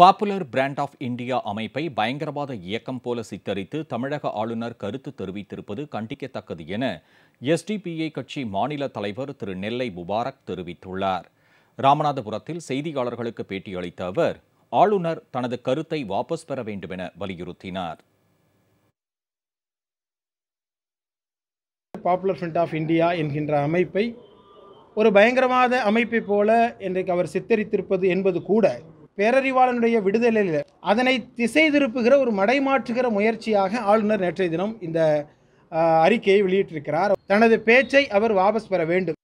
popular brand of India அமைப்பை பயங்கரவாத இயக்கம் போல சித்தரித்து தமிழக ஆளுநர் கருத்து தெரிவித்திருப்பது கண்டிக்கத்தக்கது என எஸ்டிபிஐ கட்சி மாநில தலைவர் திரு நெல்லை முபாரக் தெரிவித்துள்ளார் ராமநாதபுரத்தில் செய்தியாளர்களுக்கு பேட்டியளித்த அவர் ஆளுநர் தனது கருத்தை வாபஸ் பெற வேண்டுமென வலியுறுத்தினார் பாப்புலர் ஃப்ரண்ட் ஆஃப் இந்தியா என்கின்ற அமைப்பை ஒரு பயங்கரவாத அமைப்பை போல இன்றைக்கு அவர் சித்தரித்திருப்பது என்பது கூட பேரறிவாளனுடைய விடுதலையில் அதனை திசை திருப்புகிற ஒரு மடைமாற்றுகிற முயற்சியாக ஆளுநர் நேற்றைய தினம் இந்த அறிக்கையை வெளியிட்டிருக்கிறார் தனது பேச்சை அவர் வாபஸ் பெற வேண்டும்